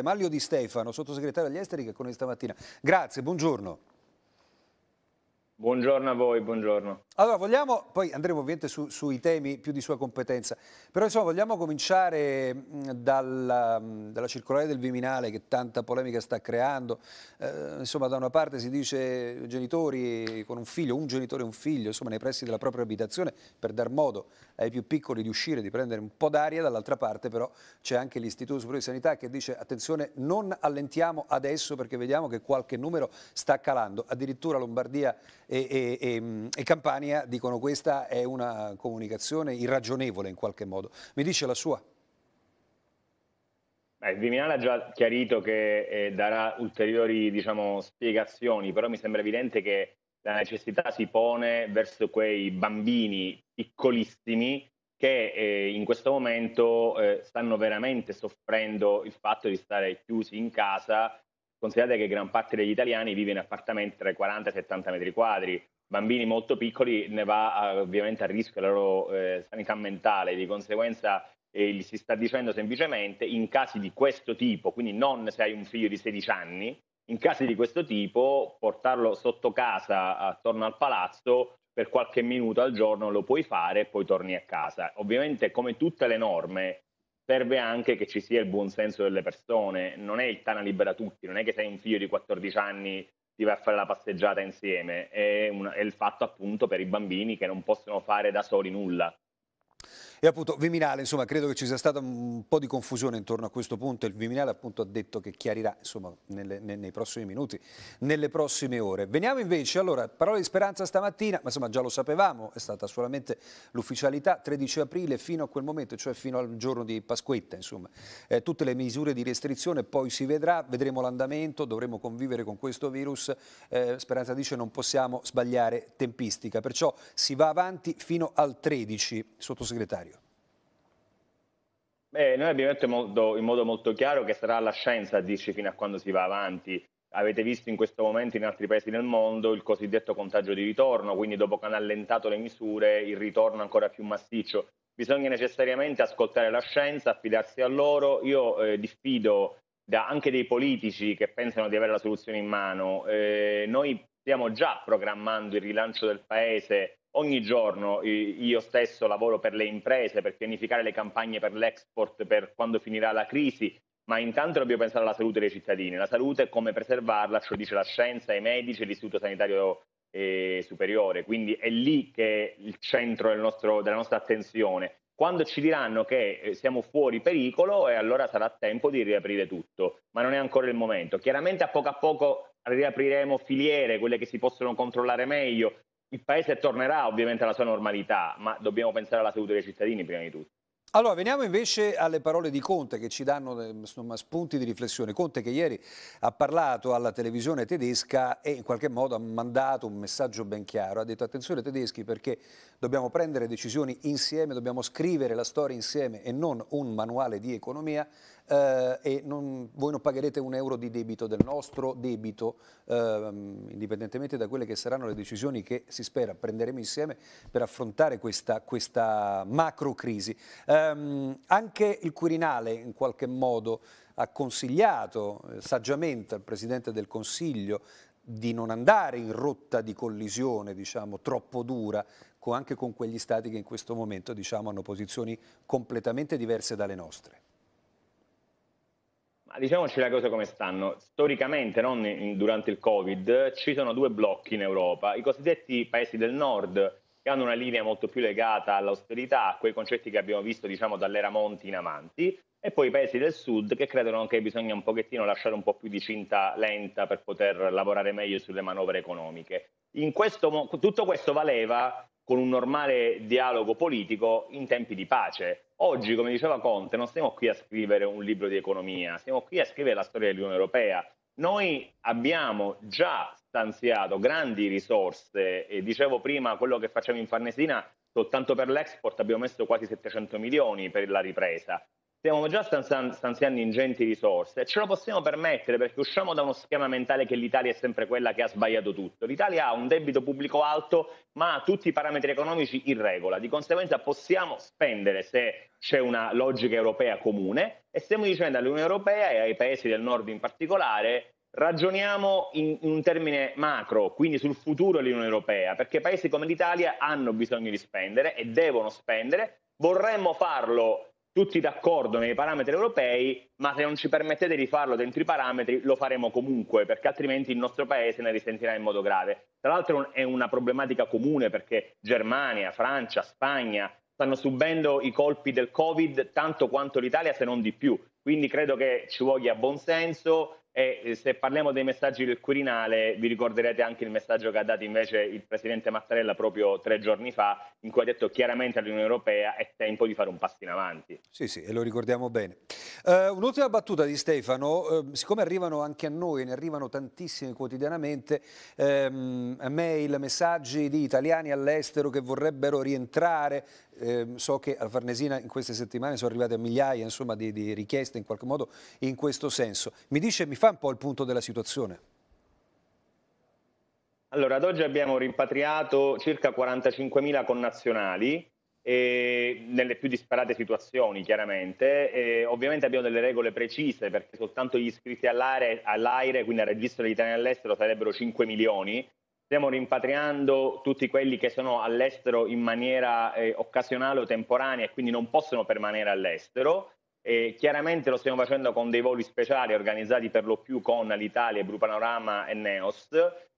Maglio Di Stefano, sottosegretario agli esteri che è con noi stamattina. Grazie, buongiorno. Buongiorno a voi, buongiorno. Allora, vogliamo, poi andremo ovviamente su, sui temi più di sua competenza, però insomma vogliamo cominciare mm, dalla, mm, dalla circolare del Viminale che tanta polemica sta creando, eh, insomma da una parte si dice genitori con un figlio, un genitore e un figlio, insomma nei pressi della propria abitazione per dar modo ai più piccoli di uscire, di prendere un po' d'aria, dall'altra parte però c'è anche l'Istituto Superiore di Sanità che dice attenzione non allentiamo adesso perché vediamo che qualche numero sta calando, addirittura Lombardia e, e, mm, e Campania dicono questa è una comunicazione irragionevole in qualche modo. Mi dice la sua? il Viminale ha già chiarito che eh, darà ulteriori diciamo, spiegazioni, però mi sembra evidente che la necessità si pone verso quei bambini piccolissimi che eh, in questo momento eh, stanno veramente soffrendo il fatto di stare chiusi in casa Considerate che gran parte degli italiani vive in appartamenti tra i 40 e i 70 metri quadri, bambini molto piccoli ne va eh, ovviamente a rischio la loro eh, sanità mentale, di conseguenza eh, si sta dicendo semplicemente in casi di questo tipo, quindi non se hai un figlio di 16 anni, in casi di questo tipo portarlo sotto casa attorno al palazzo per qualche minuto al giorno lo puoi fare e poi torni a casa. Ovviamente come tutte le norme serve anche che ci sia il buon senso delle persone, non è il tana libera tutti, non è che sei un figlio di 14 anni ti vai a fare la passeggiata insieme, è, un, è il fatto appunto per i bambini che non possono fare da soli nulla, e appunto Viminale, insomma, credo che ci sia stata un po' di confusione intorno a questo punto. Il Viminale appunto ha detto che chiarirà, insomma, nelle, nei, nei prossimi minuti, nelle prossime ore. Veniamo invece, allora, parole di speranza stamattina, ma insomma già lo sapevamo, è stata solamente l'ufficialità 13 aprile fino a quel momento, cioè fino al giorno di Pasquetta, insomma. Eh, tutte le misure di restrizione, poi si vedrà, vedremo l'andamento, dovremo convivere con questo virus. Eh, speranza dice non possiamo sbagliare tempistica, perciò si va avanti fino al 13, sottosegretario. Beh, noi abbiamo detto in modo, in modo molto chiaro che sarà la scienza a dirci fino a quando si va avanti. Avete visto in questo momento in altri paesi del mondo il cosiddetto contagio di ritorno, quindi dopo che hanno allentato le misure il ritorno ancora più massiccio. Bisogna necessariamente ascoltare la scienza, affidarsi a loro. Io eh, diffido da, anche dei politici che pensano di avere la soluzione in mano. Eh, noi stiamo già programmando il rilancio del paese Ogni giorno io stesso lavoro per le imprese, per pianificare le campagne per l'export, per quando finirà la crisi, ma intanto dobbiamo pensare alla salute dei cittadini, la salute è come preservarla, ciò lo dice la scienza, i medici e l'Istituto Sanitario eh, Superiore, quindi è lì che è il centro del nostro, della nostra attenzione. Quando ci diranno che eh, siamo fuori pericolo, e allora sarà tempo di riaprire tutto, ma non è ancora il momento. Chiaramente a poco a poco riapriremo filiere, quelle che si possono controllare meglio, il paese tornerà ovviamente alla sua normalità, ma dobbiamo pensare alla salute dei cittadini prima di tutto. Allora, veniamo invece alle parole di Conte che ci danno eh, insomma, spunti di riflessione. Conte che ieri ha parlato alla televisione tedesca e in qualche modo ha mandato un messaggio ben chiaro. Ha detto attenzione tedeschi perché dobbiamo prendere decisioni insieme, dobbiamo scrivere la storia insieme e non un manuale di economia eh, e non, voi non pagherete un euro di debito del nostro debito, eh, indipendentemente da quelle che saranno le decisioni che si spera prenderemo insieme per affrontare questa, questa macro crisi. Eh, anche il Quirinale in qualche modo ha consigliato eh, saggiamente al Presidente del Consiglio di non andare in rotta di collisione diciamo, troppo dura anche con quegli stati che in questo momento diciamo, hanno posizioni completamente diverse dalle nostre? Ma diciamoci le cose come stanno. Storicamente, non in, durante il Covid, ci sono due blocchi in Europa. I cosiddetti paesi del nord, che hanno una linea molto più legata all'austerità, a quei concetti che abbiamo visto diciamo, dall'era Monti in avanti, e poi i paesi del sud che credono che bisogna un pochettino lasciare un po' più di cinta lenta per poter lavorare meglio sulle manovre economiche. Questo, tutto questo valeva con un normale dialogo politico in tempi di pace. Oggi, come diceva Conte, non stiamo qui a scrivere un libro di economia, stiamo qui a scrivere la storia dell'Unione Europea. Noi abbiamo già stanziato grandi risorse e dicevo prima quello che facciamo in Farnesina, soltanto per l'export abbiamo messo quasi 700 milioni per la ripresa stiamo già stanziando ingenti risorse e ce lo possiamo permettere perché usciamo da uno schema mentale che l'Italia è sempre quella che ha sbagliato tutto. L'Italia ha un debito pubblico alto ma ha tutti i parametri economici in regola, di conseguenza possiamo spendere se c'è una logica europea comune e stiamo dicendo all'Unione Europea e ai paesi del nord in particolare ragioniamo in un termine macro, quindi sul futuro dell'Unione Europea, perché paesi come l'Italia hanno bisogno di spendere e devono spendere, vorremmo farlo tutti d'accordo nei parametri europei, ma se non ci permettete di farlo dentro i parametri lo faremo comunque, perché altrimenti il nostro paese ne risentirà in modo grave. Tra l'altro è una problematica comune perché Germania, Francia, Spagna stanno subendo i colpi del Covid tanto quanto l'Italia, se non di più. Quindi credo che ci voglia buon senso, e eh, se parliamo dei messaggi del Quirinale, vi ricorderete anche il messaggio che ha dato invece il Presidente Mattarella proprio tre giorni fa, in cui ha detto chiaramente all'Unione Europea è tempo di fare un passo in avanti. Sì, sì, e lo ricordiamo bene. Eh, un'ultima battuta di Stefano, eh, siccome arrivano anche a noi, ne arrivano tantissimi quotidianamente, ehm, mail, messaggi di italiani all'estero che vorrebbero rientrare, eh, so che a Farnesina in queste settimane sono arrivate migliaia insomma, di, di richieste in qualche modo in questo senso, mi dice, mi fa un po' il punto della situazione? Allora, ad oggi abbiamo rimpatriato circa 45.000 connazionali, eh, nelle più disparate situazioni chiaramente. Eh, ovviamente abbiamo delle regole precise perché soltanto gli iscritti all'aire, all'aire quindi al registro degli italiani all'estero, sarebbero 5 milioni. Stiamo rimpatriando tutti quelli che sono all'estero in maniera eh, occasionale o temporanea e quindi non possono permanere all'estero. E chiaramente lo stiamo facendo con dei voli speciali organizzati per lo più con l'Italia, Bru Panorama e Neos,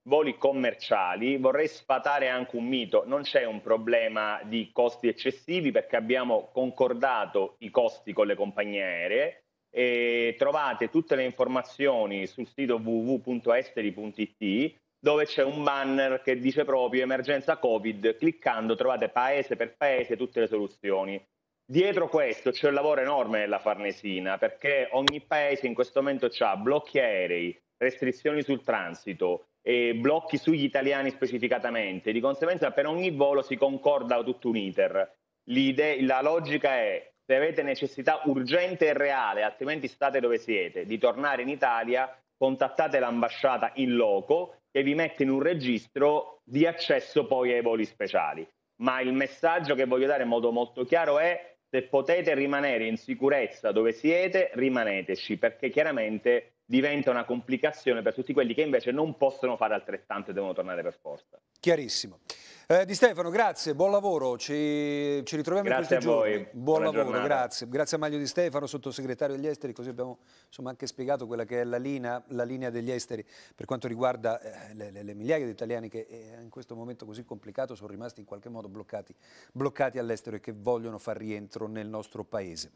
voli commerciali. Vorrei sfatare anche un mito, non c'è un problema di costi eccessivi perché abbiamo concordato i costi con le compagnie aeree e trovate tutte le informazioni sul sito www.esteri.it dove c'è un banner che dice proprio emergenza Covid, cliccando trovate paese per paese tutte le soluzioni. Dietro questo c'è un lavoro enorme della Farnesina perché ogni paese in questo momento ha blocchi aerei, restrizioni sul transito, e blocchi sugli italiani specificatamente, di conseguenza per ogni volo si concorda tutto un iter. L'idea, la logica è se avete necessità urgente e reale, altrimenti state dove siete, di tornare in Italia, contattate l'ambasciata in loco che vi mette in un registro di accesso poi ai voli speciali. Ma il messaggio che voglio dare in modo molto chiaro è se potete rimanere in sicurezza dove siete, rimaneteci, perché chiaramente diventa una complicazione per tutti quelli che invece non possono fare altrettanto e devono tornare per forza. Chiarissimo. Eh, di Stefano, grazie, buon lavoro, ci, ci ritroviamo grazie in questi giorni. Grazie a voi. Buon Buona lavoro, giornata. grazie. Grazie a Maglio Di Stefano, sottosegretario degli esteri, così abbiamo insomma, anche spiegato quella che è la linea, la linea degli esteri per quanto riguarda eh, le, le, migliaia di italiani che eh, in questo momento così complicato sono rimasti in qualche modo bloccati, bloccati all'estero e che vogliono far rientro nel nostro paese.